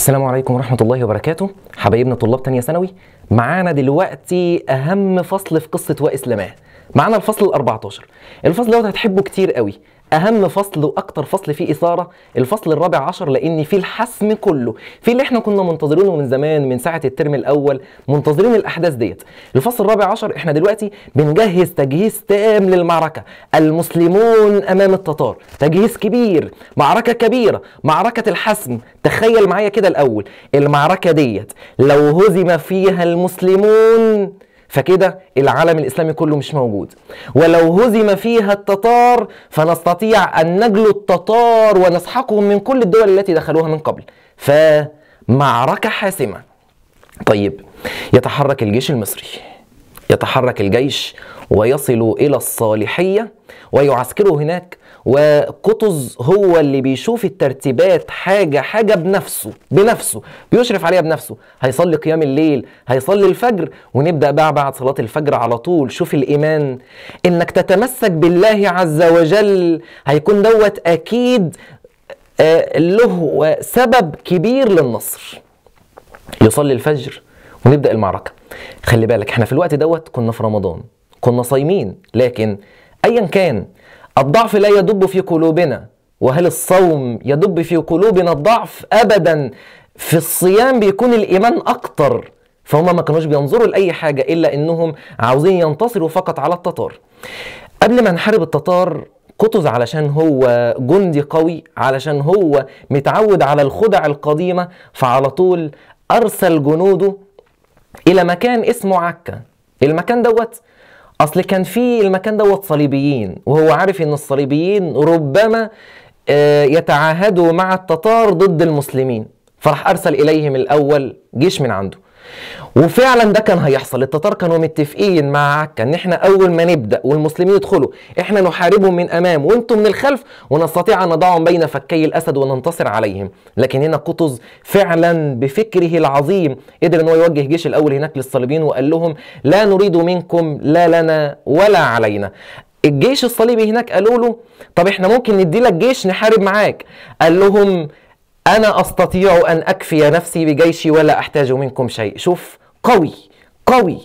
السلام عليكم ورحمة الله وبركاته حبايبنا طلاب تانية ثانوي معانا دلوقتي أهم فصل في قصة وائس معانا الفصل ال 14 الفصل دوت هتحبه كتير قوي اهم فصل واكتر فصل فيه اثاره الفصل الرابع عشر لان فيه الحسم كله في اللي احنا كنا منتظرينه من زمان من ساعه الترم الاول منتظرين الاحداث ديت الفصل الرابع عشر احنا دلوقتي بنجهز تجهيز تام للمعركه المسلمون امام التتار تجهيز كبير معركه كبيره معركه الحسم تخيل معايا كده الاول المعركه ديت لو هزم فيها المسلمون فكده العالم الإسلامي كله مش موجود ولو هزم فيها التتار فنستطيع أن نجلو التتار ونسحقهم من كل الدول التي دخلوها من قبل فمعركة حاسمة طيب يتحرك الجيش المصري يتحرك الجيش ويصل إلى الصالحية ويعسكره هناك وقطز هو اللي بيشوف الترتيبات حاجة حاجة بنفسه بنفسه بيشرف عليها بنفسه هيصلي قيام الليل هيصلي الفجر ونبدأ بقى بعد صلاة الفجر على طول شوف الإيمان إنك تتمسك بالله عز وجل هيكون دوت أكيد آه، له سبب كبير للنصر يصلي الفجر ونبدا المعركه خلي بالك احنا في الوقت دوت كنا في رمضان كنا صايمين لكن ايا كان الضعف لا يدب في قلوبنا وهل الصوم يدب في قلوبنا الضعف ابدا في الصيام بيكون الايمان اكتر فهم ما كانوش بينظروا لاي حاجه الا انهم عاوزين ينتصروا فقط على التتار قبل ما نحارب التتار قطز علشان هو جندي قوي علشان هو متعود على الخدع القديمه فعلى طول ارسل جنوده الى مكان اسمه عكا المكان دوت اصل كان في المكان دوت صليبيين وهو عارف ان الصليبيين ربما آه، يتعاهدوا مع التتار ضد المسلمين فراح ارسل اليهم الاول جيش من عنده وفعلا ده كان هيحصل التتار كانوا متفقين مع عكا ان احنا اول ما نبدا والمسلمين يدخلوا احنا نحاربهم من امام وانتم من الخلف ونستطيع ان نضعهم بين فكي الاسد وننتصر عليهم لكن هنا قطز فعلا بفكره العظيم قدر ان هو يوجه جيش الاول هناك للصليبيين وقال لهم لا نريد منكم لا لنا ولا علينا الجيش الصليبي هناك قالوا له طب احنا ممكن ندي لك جيش نحارب معاك قال لهم أنا أستطيع أن أكفي نفسي بجيشي ولا أحتاج منكم شيء شوف قوي قوي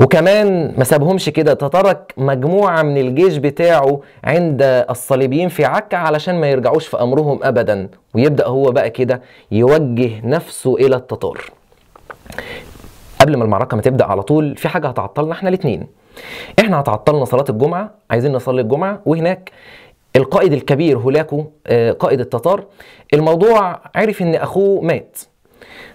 وكمان ما سابهمش كده تترك مجموعة من الجيش بتاعه عند الصليبيين في عكا علشان ما يرجعوش في أمرهم أبدا ويبدأ هو بقى كده يوجه نفسه إلى التتار قبل ما المعركة ما تبدأ على طول في حاجة هتعطلنا احنا الاتنين احنا هتعطلنا صلاة الجمعة عايزين نصلي الجمعة وهناك القائد الكبير هولاكو آه، قائد التتار الموضوع عرف ان اخوه مات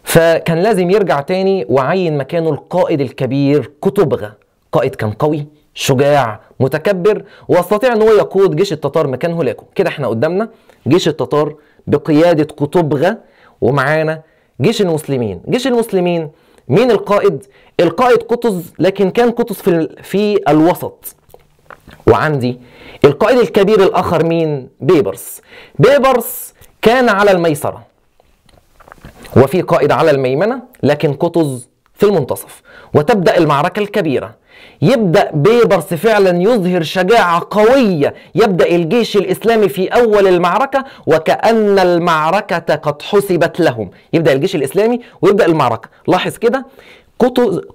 فكان لازم يرجع تاني وعين مكانه القائد الكبير كتبغة قائد كان قوي شجاع متكبر واستطيع ان هو يقود جيش التتار مكان هولاكو كده احنا قدامنا جيش التتار بقيادة كتبغا ومعانا جيش المسلمين جيش المسلمين مين القائد القائد قطز لكن كان قطز في في الوسط وعندي القائد الكبير الآخر مين؟ بيبرس بيبرس كان على الميسرة وفي قائد على الميمنة لكن قطز في المنتصف وتبدأ المعركة الكبيرة يبدأ بيبرس فعلا يظهر شجاعة قوية يبدأ الجيش الإسلامي في أول المعركة وكأن المعركة قد حسبت لهم يبدأ الجيش الإسلامي ويبدأ المعركة لاحظ كده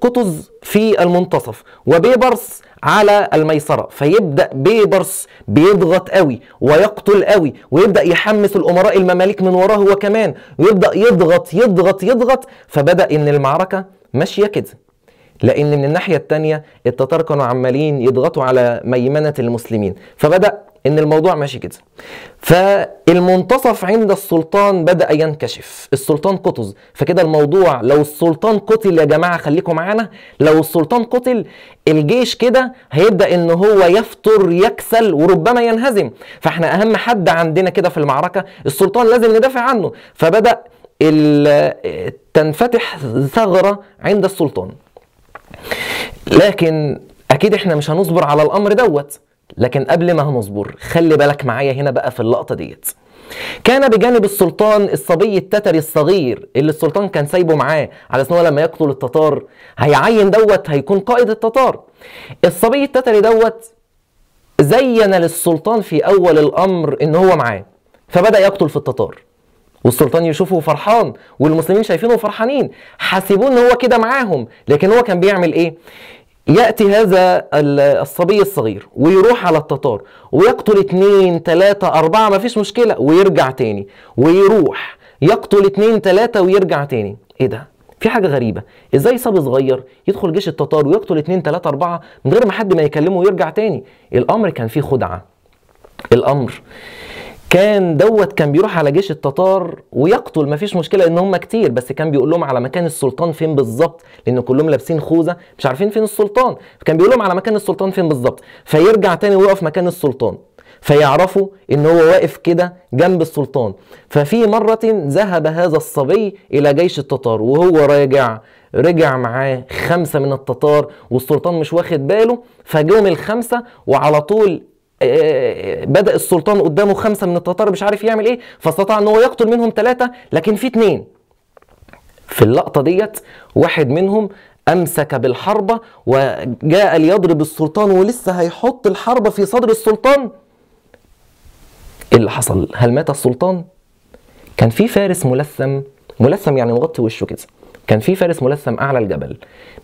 قطز في المنتصف وبيبرس على الميسره فيبدا بيبرس بيضغط قوي ويقتل قوي ويبدا يحمس الامراء المماليك من وراه هو كمان ويبدا يضغط يضغط يضغط فبدا ان المعركه ماشيه كده لان من الناحيه الثانيه التتار كانوا عمالين يضغطوا على ميمنه المسلمين فبدا ان الموضوع ماشي كده فالمنتصف عند السلطان بدا ينكشف السلطان قطز فكده الموضوع لو السلطان قتل يا جماعه خليكم معانا لو السلطان قتل الجيش كده هيبدا ان هو يفتر يكسل وربما ينهزم فاحنا اهم حد عندنا كده في المعركه السلطان لازم ندافع عنه فبدا تنفتح ثغره عند السلطان لكن اكيد احنا مش هنصبر على الامر دوت لكن قبل ما هنصبر خلي بالك معايا هنا بقى في اللقطه ديت كان بجانب السلطان الصبي التتري الصغير اللي السلطان كان سايبه معاه على ان هو لما يقتل التتار هيعين دوت هيكون قائد التتار الصبي التتري دوت زين للسلطان في اول الامر ان هو معاه فبدا يقتل في التتار والسلطان يشوفه فرحان والمسلمين شايفينه فرحانين حاسبوه ان هو كده معاهم لكن هو كان بيعمل ايه يأتي هذا الصبي الصغير ويروح على التتار ويقتل اثنين ثلاثه أربعة مفيش مشكلة ويرجع تاني ويروح يقتل اثنين ثلاثه ويرجع تاني ايه ده؟ في حاجة غريبة ازاي صبي صغير يدخل جيش التتار ويقتل اتنين تلاتة أربعة من غير ما حد ما يكلمه ويرجع تاني الأمر كان فيه خدعة الأمر كان دوت كان بيروح على جيش التتار ويقتل مفيش مشكله ان هم كتير بس كان بيقول لهم على مكان السلطان فين بالظبط لان كلهم لابسين خوذه مش عارفين فين السلطان فكان بيقول لهم على مكان السلطان فين بالظبط فيرجع تاني ويقف مكان السلطان فيعرفوا ان هو واقف كده جنب السلطان ففي مرة ذهب هذا الصبي الى جيش التتار وهو راجع رجع معاه خمسة من التتار والسلطان مش واخد باله فجم الخمسة وعلى طول آه، بدأ السلطان قدامه خمسة من التتار مش عارف يعمل ايه فاستطاع ان هو يقتل منهم ثلاثة لكن في اثنين في اللقطة ديت واحد منهم امسك بالحربة وجاء ليضرب السلطان ولسه هيحط الحربة في صدر السلطان ايه اللي حصل هل مات السلطان كان في فارس ملثم ملثم يعني مغطي وشه كده كان في فارس ملثم اعلى الجبل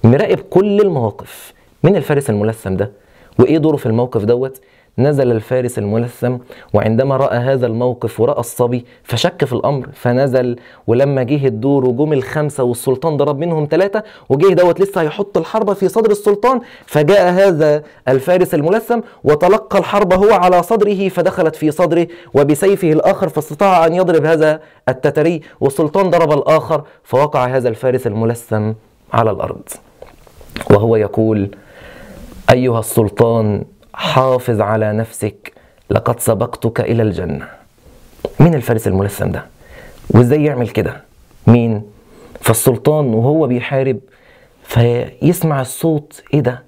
مراقب كل المواقف من الفارس الملثم ده وايه دوره في الموقف دوت نزل الفارس الملثم وعندما راى هذا الموقف وراى الصبي فشك في الامر فنزل ولما جه الدور وجم الخمسه والسلطان ضرب منهم ثلاثه وجه دوت لسه هيحط الحربه في صدر السلطان فجاء هذا الفارس الملثم وتلقى الحربه هو على صدره فدخلت في صدره وبسيفه الاخر فاستطاع ان يضرب هذا التتري والسلطان ضرب الاخر فوقع هذا الفارس الملثم على الارض وهو يقول ايها السلطان حافظ على نفسك لقد سبقتك إلى الجنة مين الفارس الملثم ده وازاي يعمل كده مين فالسلطان وهو بيحارب فيسمع الصوت ايه ده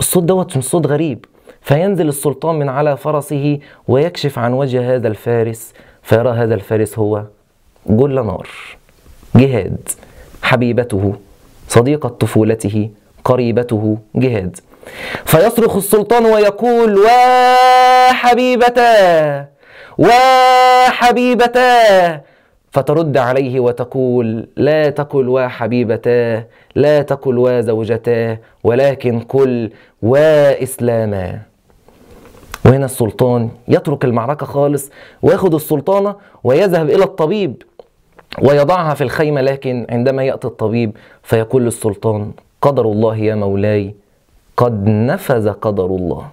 الصوت دوت صوت غريب فينزل السلطان من على فرسه ويكشف عن وجه هذا الفارس فيرى هذا الفارس هو جل نار جهاد حبيبته صديقة طفولته قريبته جهاد فيصرخ السلطان ويقول وا حبيبتا وا حبيبتا فترد عليه وتقول لا تقل وا حبيبتا لا تقل وا زوجتا ولكن قل وا إسلاما وهنا السلطان يترك المعركة خالص ويأخذ السلطانة ويذهب إلى الطبيب ويضعها في الخيمة لكن عندما يأتي الطبيب فيقول للسلطان قدر الله يا مولاي قد نفذ قدر الله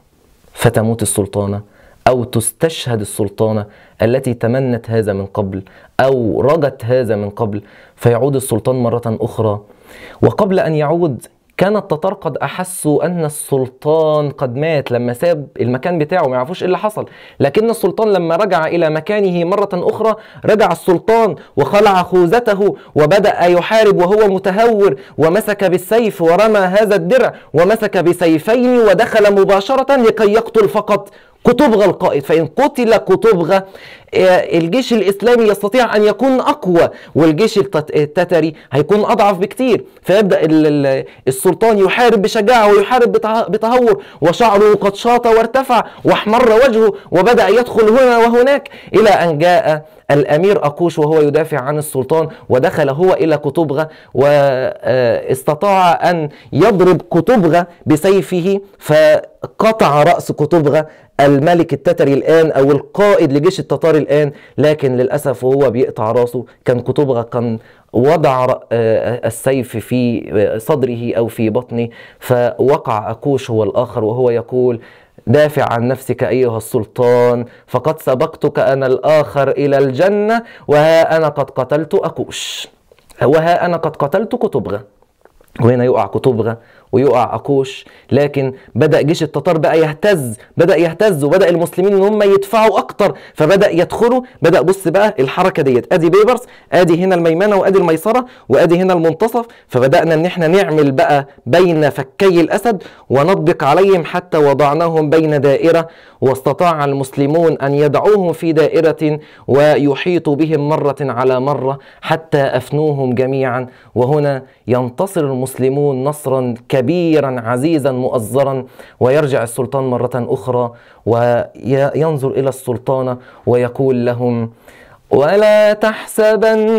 فتموت السلطانه او تستشهد السلطانه التي تمنت هذا من قبل او رجت هذا من قبل فيعود السلطان مره اخرى وقبل ان يعود كانت تترقد احسوا ان السلطان قد مات لما ساب المكان بتاعه ما يعرفوش ايه اللي حصل لكن السلطان لما رجع الى مكانه مره اخرى رجع السلطان وخلع خوذته وبدا يحارب وهو متهور ومسك بالسيف ورمى هذا الدرع ومسك بسيفين ودخل مباشره لكي يقتل فقط قطبغة القائد فإن قتل قطبغة آه، الجيش الإسلامي يستطيع أن يكون أقوى والجيش آه، التتري هيكون أضعف بكتير فيبدأ السلطان يحارب بشجاعة ويحارب بتهور وشعره قد شاط وارتفع واحمر وجهه وبدأ يدخل هنا وهناك إلى أن جاء الأمير أقوش وهو يدافع عن السلطان ودخل هو إلى قطبغة واستطاع أن يضرب قطبغة بسيفه فقطع رأس قطبغة الملك التتري الآن أو القائد لجيش التتار الآن لكن للأسف وهو بيقطع رأسه كان قطبغة كان وضع آه، السيف في صدره أو في بطنه فوقع أقوش هو الآخر وهو يقول دافع عن نفسك أيها السلطان فقد سبقتك أنا الآخر إلى الجنة وها أنا قد قتلت أكوش وها أنا قد قتلت كتبغة وهنا يقع كتبغة ويقع اكوش لكن بدا جيش التتار بقى يهتز بدا يهتز وبدا المسلمين ان هم يدفعوا اكتر فبدا يدخلوا بدا بص بقى الحركه ديت ادي بيبرس ادي هنا الميمنه وادي الميسره وادي هنا المنتصف فبدانا ان احنا نعمل بقى بين فكي الاسد ونطبق عليهم حتى وضعناهم بين دائره واستطاع المسلمون ان يدعوهم في دائره ويحيطوا بهم مره على مره حتى افنوهم جميعا وهنا ينتصر المسلمون نصرا كبيرا كبيرا عزيزا مؤزرا ويرجع السلطان مرة أخرى وينظر إلى السلطانة ويقول لهم ولا تحسبن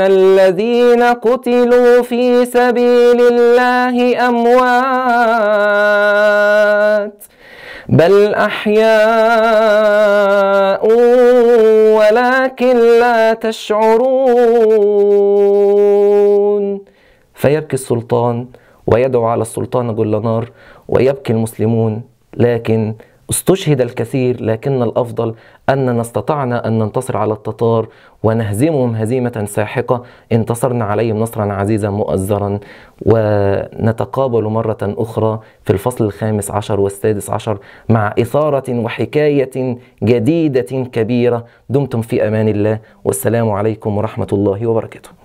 الذين قتلوا في سبيل الله اموات بل احياء ولكن لا تشعرون فيبكي السلطان ويدعو على السلطان جل نار ويبكي المسلمون لكن استشهد الكثير لكن الافضل اننا استطعنا ان ننتصر على التتار ونهزمهم هزيمه ساحقه انتصرنا عليهم نصرا عزيزا مؤزرا ونتقابل مره اخرى في الفصل الخامس عشر والسادس عشر مع اثاره وحكايه جديده كبيره دمتم في امان الله والسلام عليكم ورحمه الله وبركاته